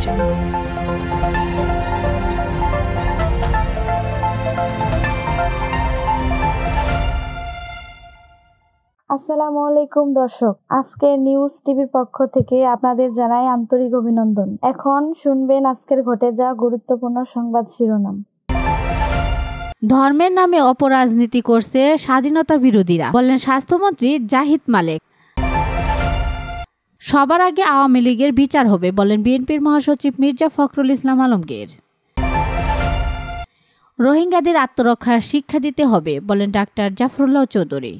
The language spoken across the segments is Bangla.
আসসালামু আলাইকুম দর্শক আজকে নিউজ টিভির পক্ষ থেকে আপনাদের জানাই আন্তরিক অভিনন্দন এখন শুনবেন আজকের ঘটে যাওয়া গুরুত্বপূর্ণ সংবাদ শিরোনাম ধর্মের নামে অপরাজনীতি করছে স্বাধীনতা বিরোধীরা বললেন স্বাস্থ্যমন্ত্রী জাহিদ মালেক সবার আগে আওয়ামী লীগের বিচার হবে বলেন বিএনপির মহাসচিব মির্জা ফখরুল ইসলাম আলমগীর রোহিঙ্গাদের আত্মরক্ষার শিক্ষা দিতে হবে বলেন ডাক্তার জাফরুল্লাহ চৌধুরী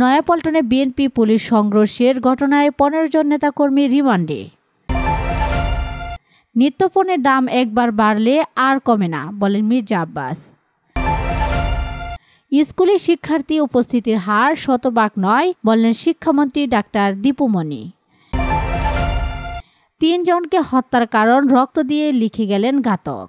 নয়াপল্টনে বিএনপি পুলিশ সংঘর্ষের ঘটনায় পনেরো জন নেতাকর্মী রিমান্ডে নিত্যপণের দাম একবার বাড়লে আর কমে না বলেন মির্জা আব্বাস স্কুলে শিক্ষার্থী উপস্থিতির হার শতভাগ নয় বললেন শিক্ষামন্ত্রী ডাক্তার দীপুমণি তিনজনকে হত্যার কারণ রক্ত দিয়ে লিখে গেলেন ঘাতক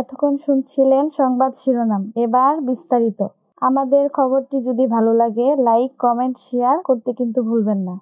এতক্ষণ শুনছিলেন সংবাদ শিরোনাম এবার বিস্তারিত আমাদের খবরটি যদি ভালো লাগে লাইক কমেন্ট শেয়ার করতে কিন্তু ভুলবেন না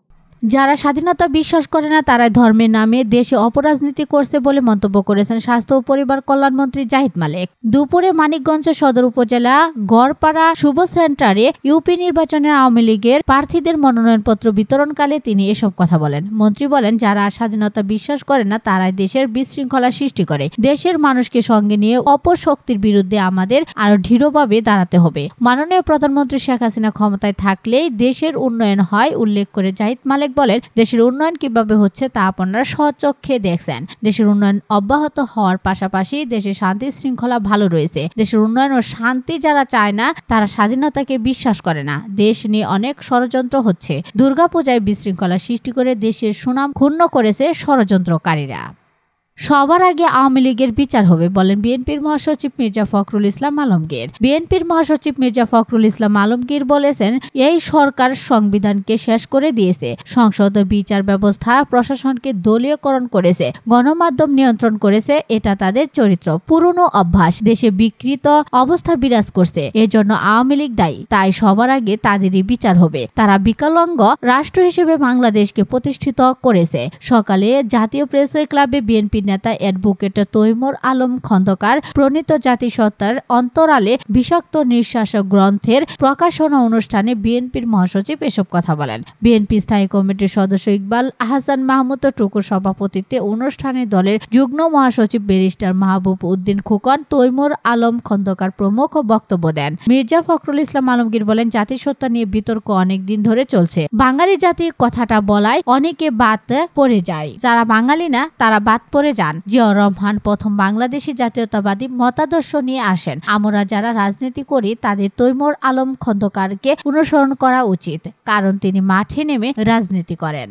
যারা স্বাধীনতা বিশ্বাস করে না তারাই ধর্মের নামে দেশে অপরাজনীতি করছে বলে মন্তব্য করেছেন স্বাস্থ্য ও পরিবার কল্যাণ মন্ত্রী জাহিদ মালেক দুপুরে মানিকগঞ্জ সদর উপজেলা গড়পাড়া শুভ সেন্টারে ইউপি নির্বাচনে আওয়ামী লীগের প্রার্থীদের মনোনয়নপত্র বিতরণকালে তিনি এসব কথা বলেন মন্ত্রী বলেন যারা স্বাধীনতা বিশ্বাস করে না তারাই দেশের বিশৃঙ্খলা সৃষ্টি করে দেশের মানুষকে সঙ্গে নিয়ে অপর শক্তির বিরুদ্ধে আমাদের আরো দৃঢ়ভাবে দাঁড়াতে হবে মাননীয় প্রধানমন্ত্রী শেখ হাসিনা ক্ষমতায় থাকলেই দেশের উন্নয়ন হয় উল্লেখ করে জাহিদ মালেক বলেন দেশের উন্নয়ন কিভাবে হচ্ছে তা আপনারা স্বচক্ষে দেখছেন দেশের উন্নয়ন অব্যাহত হওয়ার পাশাপাশি দেশে শান্তি শৃঙ্খলা ভালো রয়েছে দেশের উন্নয়ন ও শান্তি যারা চায় না তারা স্বাধীনতাকে বিশ্বাস করে না দেশ নিয়ে অনেক ষড়যন্ত্র হচ্ছে দুর্গাপূজায় বিশৃঙ্খলা সৃষ্টি করে দেশের সুনাম ক্ষুণ্ণ করেছে ষড়যন্ত্রকারীরা সবার আগে আওয়ামী লীগের বিচার হবে বলেন বিএনপির মহাসচিব মির্জা ফখরুল ইসলাম আলমগীর বিএনপির মহাসচিব মির্জা ফখরুল ইসলাম আলমগীর বলেছেন এই সরকার সংবিধানকে শেষ করে দিয়েছে সংসদ বিচার ব্যবস্থা প্রশাসনকে দলীয়করণ করেছে গণমাধ্যম নিয়ন্ত্রণ করেছে এটা তাদের চরিত্র পুরনো অভ্যাস দেশে বিকৃত অবস্থা বিরাজ করছে এজন্য আওয়ামী লীগ দায়ী তাই সবার আগে তাদেরই বিচার হবে তারা বিকলঙ্গ রাষ্ট্র হিসেবে বাংলাদেশকে প্রতিষ্ঠিত করেছে সকালে জাতীয় প্রেস ক্লাবে বিএনপি নেতা অ্যাডভোকেট তৈমুর আলম খন্দকার প্রণীত জাতিসত্তার অন্তরালে বিষাক্ত নিঃশ্বাস গ্রন্থের প্রকাশনা অনুষ্ঠানে বিএনপির মহাসচিব এসব কথা বলেন বিএনপি স্থায়ী কমিটির সদস্য ইকবাল আহসান মাহমুদ টুকুর সভাপতিত্বে অনুষ্ঠানে দলের যুগ্ম মহাসচিব ব্যারিস্টার মাহবুব উদ্দিন খোকন তৈমুর আলম খন্দকার প্রমুখ বক্তব্য দেন মির্জা ফখরুল ইসলাম আলমগীর বলেন জাতিসত্তা নিয়ে বিতর্ক অনেকদিন ধরে চলছে বাঙালি জাতি কথাটা বলায় অনেকে বাদ পড়ে যায় যারা বাঙালি না তারা বাদ পড়ে যান জিয়াউর রহমান প্রথম বাংলাদেশি জাতীয়তাবাদী মতাদর্শ নিয়ে আসেন আমরা যারা রাজনীতি করি তাদের তৈমুর আলম খন্দকারকে অনুসরণ করা উচিত কারণ তিনি মাঠে নেমে রাজনীতি করেন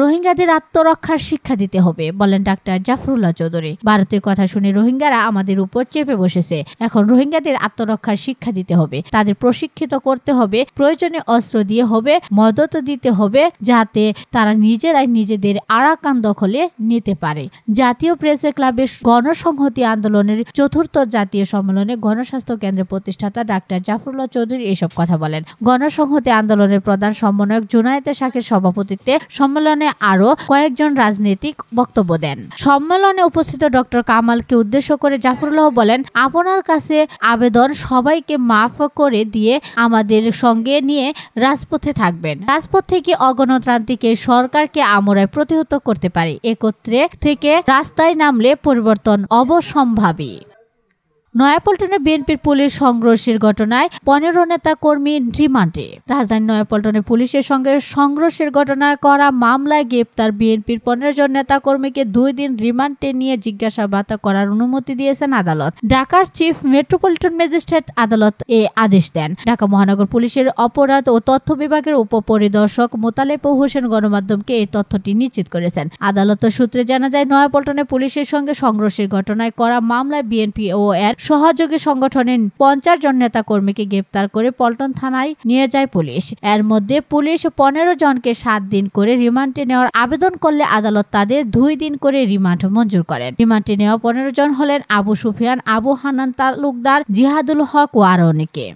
রোহিঙ্গাদের আত্মরক্ষার শিক্ষা দিতে হবে বলেন ডাক্তার জাফরুল্লাহ চৌধুরী ভারতের কথা শুনে রোহিঙ্গারা আমাদের উপর চেপে বসেছে এখন রোহিঙ্গাদের আত্মরক্ষার শিক্ষা দিতে হবে তাদের প্রশিক্ষিত করতে হবে প্রয়োজনে অস্ত্র দিয়ে হবে মদত দিতে হবে যাতে তারা নিজেরাই নিজেদের আরাকান দখলে নিতে পারে জাতীয় প্রেস ক্লাবের গণসংহতি আন্দোলনের চতুর্থ জাতীয় সম্মেলনে গণস্বাস্থ্য কেন্দ্রের প্রতিষ্ঠাতা ডাক্তার জাফরুল্লাহ চৌধুরী এসব কথা বলেন গণসংহতি আন্দোলনের প্রধান সমন্বয়ক জুনায়েতে শাখের সভাপতিত্বে সম্মেলনে সম্মেলনে আরও কয়েকজন রাজনৈতিক বক্তব্য দেন সম্মেলনে উপস্থিত ডক্টর কামালকে উদ্দেশ্য করে জাফরুল্লাহ বলেন আপনার কাছে আবেদন সবাইকে মাফ করে দিয়ে আমাদের সঙ্গে নিয়ে রাজপথে থাকবেন রাজপথ থেকে অগণতান্ত্রিক সরকারকে আমরা প্রতিহত করতে পারি একত্রে থেকে রাস্তায় নামলে পরিবর্তন অবসম্ভাবী নয়াপল্টনে বিএনপির পুলিশ সংঘর্ষের ঘটনায় পনেরো নেতা কর্মী রিমান্ডে রাজধানী নয়াপল্টনে পুলিশের সঙ্গে সংঘর্ষের ঘটনায় করা মামলায় গ্রেপ্তার বিএনপির পনেরো জন নেতা কর্মীকে দুই দিন রিমান্ডে নিয়ে জিজ্ঞাসাবাদ করার অনুমতি দিয়েছেন আদালত ঢাকার চিফ মেট্রোপলিটন ম্যাজিস্ট্রেট আদালত এ আদেশ দেন ঢাকা মহানগর পুলিশের অপরাধ ও তথ্য বিভাগের উপপরিদর্শক মোতালেপ হোসেন গণমাধ্যমকে এই তথ্যটি নিশ্চিত করেছেন আদালত সূত্রে জানা যায় নয়াপল্টনে পুলিশের সঙ্গে সংঘর্ষের ঘটনায় করা মামলায় বিএনপি ও এর সহযোগী সংগঠনের পঞ্চাশ জন নেতা কর্মীকে গ্রেপ্তার করে পল্টন থানায় নিয়ে যায় পুলিশ এর মধ্যে পুলিশ পনেরো জনকে সাত দিন করে রিমান্ডে নেওয়ার আবেদন করলে আদালত তাদের দুই দিন করে রিমান্ড মঞ্জুর করেন রিমান্ডে নেওয়া পনেরো জন হলেন আবু সুফিয়ান আবু হানান তালুকদার জিহাদুল হক ও আরো অনেকে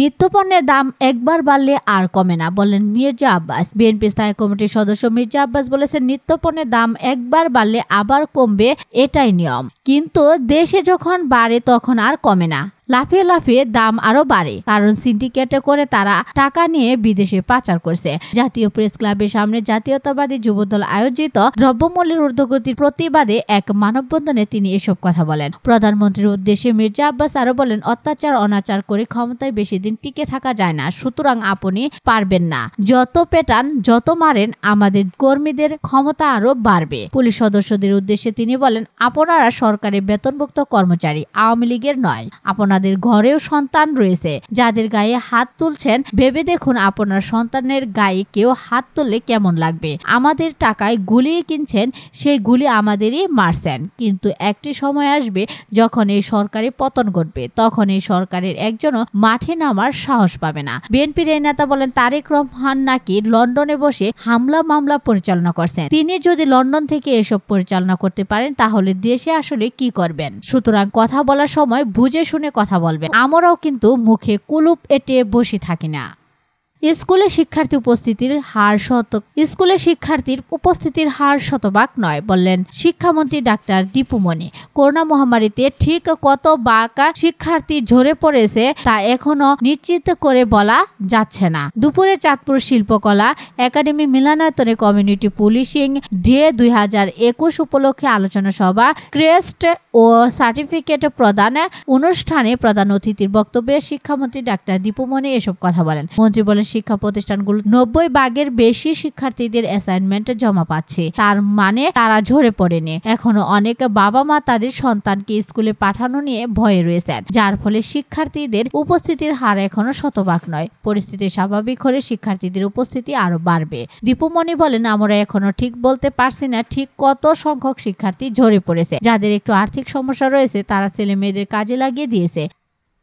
নিত্যপণ্যের দাম একবার বাড়লে আর কমে না বললেন মির্জা আব্বাস বিএনপি স্থায়ী কমিটির সদস্য মির্জা আব্বাস বলেছেন নিত্যপণ্যের দাম একবার বাড়লে আবার কমবে এটাই নিয়ম কিন্তু দেশে যখন বাড়ে তখন আর কমে না লাফিয়ে লাফিয়ে দাম আরো বাড়ে কারণ সিন্ডিকেটে করে তারা টাকা নিয়ে বিদেশে পাচার করছে জাতীয় প্রেস ক্লাবের সামনে জাতীয়তাবাদী যুবদল আয়োজিত দ্রব্যমূল্যের ঊর্ধ্বগতির প্রতিবাদে এক মানববন্ধনে তিনি এসব কথা বলেন প্রধানমন্ত্রীর উদ্দেশ্যে মির্জা আব্বাস আরো বলেন অত্যাচার অনাচার করে ক্ষমতায় বেশি দিন টিকে থাকা যায় না সুতরাং আপনি পারবেন না যত পেটান যত মারেন আমাদের কর্মীদের ক্ষমতা আরো বাড়বে পুলিশ সদস্যদের উদ্দেশ্যে তিনি বলেন আপনারা সরকারের বেতনভুক্ত কর্মচারী আওয়ামী লীগের নয় আপনার আপনাদের ঘরেও সন্তান রয়েছে যাদের গায়ে হাত তুলছেন ভেবে দেখুন আপনার সন্তানের গায়ে কেউ হাত তুললে কেমন লাগবে আমাদের টাকায় গুলি কিনছেন সেই গুলি আমাদেরই মারছেন কিন্তু একটি সময় আসবে যখন এই সরকারে পতন ঘটবে তখন এই সরকারের একজনও মাঠে নামার সাহস পাবে না বিএনপির এই নেতা বলেন তারেক রহমান নাকি লন্ডনে বসে হামলা মামলা পরিচালনা করছেন তিনি যদি লন্ডন থেকে এসব পরিচালনা করতে পারেন তাহলে দেশে আসলে কি করবেন সুতরাং কথা বলার সময় বুঝে শুনে কথা কথা বলবে আমরাও কিন্তু মুখে কুলুপ এটে বসে থাকি না স্কুলে শিক্ষার্থী উপস্থিতির হার শত স্কুলে শিক্ষার্থীর উপস্থিতির হার শতভাগ নয় বললেন শিক্ষামন্ত্রী ডাক্তার দীপুমণি করোনা মহামারীতে ঠিক কত বাঁকা শিক্ষার্থী ঝরে পড়েছে তা এখনো নিশ্চিত করে বলা যাচ্ছে না দুপুরে চাঁদপুর শিল্পকলা একাডেমি মিলনায়তনে কমিউনিটি পুলিশিং ডে দুই হাজার একুশ উপলক্ষে আলোচনা সভা ক্রেস্ট ও সার্টিফিকেট প্রদান অনুষ্ঠানে প্রধান অতিথির বক্তব্যে শিক্ষামন্ত্রী ডাক্তার দীপুমণি এসব কথা বলেন মন্ত্রী বলেন শিক্ষা প্রতিষ্ঠানগুলো নব্বই ভাগের বেশি শিক্ষার্থীদের অ্যাসাইনমেন্ট জমা পাচ্ছে তার মানে তারা ঝরে পড়েনি এখনো অনেক বাবা মা তাদের সন্তানকে স্কুলে পাঠানো নিয়ে ভয়ে রয়েছেন যার ফলে শিক্ষার্থীদের উপস্থিতির হার এখনো শতভাগ নয় পরিস্থিতি স্বাভাবিক হলে শিক্ষার্থীদের উপস্থিতি আরো বাড়বে দীপুমণি বলেন আমরা এখনো ঠিক বলতে পারছি না ঠিক কত সংখ্যক শিক্ষার্থী ঝরে পড়েছে যাদের একটু আর্থিক সমস্যা রয়েছে তারা ছেলে মেয়েদের কাজে লাগিয়ে দিয়েছে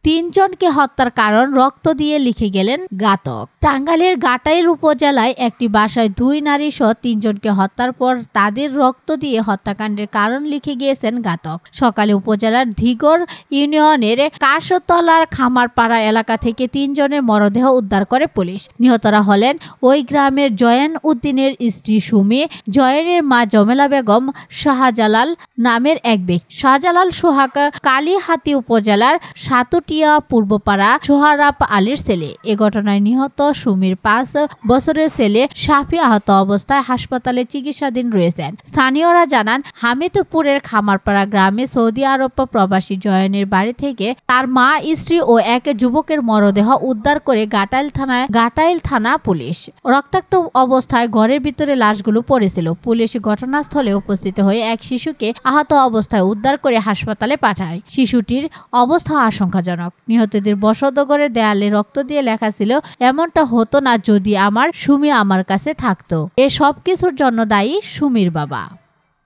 তিনজনকে হত্যার কারণ রক্ত দিয়ে লিখে গেলেন গাতক টাঙ্গালের গাটাইল উপজেলায় একটি বাসায় দুই নারী সহ তিনজনকে হত্যার পর তাদের রক্ত দিয়ে হত্যাকাণ্ডের কারণ লিখে গিয়েছেন গাতক সকালে উপজেলার ধিগর ইউনিয়নের কাশতলার খামারপাড়া এলাকা থেকে তিনজনের মরদেহ উদ্ধার করে পুলিশ নিহতরা হলেন ওই গ্রামের জয়েন উদ্দিনের স্ত্রী সুমি জয়েনের মা জমেলা বেগম শাহজালাল নামের এক ব্যক্তি শাহজালাল সোহাক কালীহাতি উপজেলার সাতটি পটিয়া পূর্বপাড়া সোহারাপ আলীর ছেলে এ ঘটনায় নিহত সুমির পাঁচ বছরের ছেলে সাফি আহত অবস্থায় হাসপাতালে চিকিৎসাধীন রয়েছেন স্থানীয়রা জানান হামিদপুরের খামারপাড়া গ্রামে সৌদি আরব প্রবাসী জয়নের বাড়ি থেকে তার মা স্ত্রী ও এক যুবকের মরদেহ উদ্ধার করে গাটাইল থানায় গাটাইল থানা পুলিশ রক্তাক্ত অবস্থায় ঘরের ভিতরে লাশগুলো পড়েছিল পুলিশ ঘটনাস্থলে উপস্থিত হয়ে এক শিশুকে আহত অবস্থায় উদ্ধার করে হাসপাতালে পাঠায় শিশুটির অবস্থা আশঙ্কাজনক ভয়ানক নিহতদের বসতঘরের দেয়ালে রক্ত দিয়ে লেখা ছিল এমনটা হতো না যদি আমার সুমি আমার কাছে থাকতো এ সব কিছুর জন্য দায়ী সুমির বাবা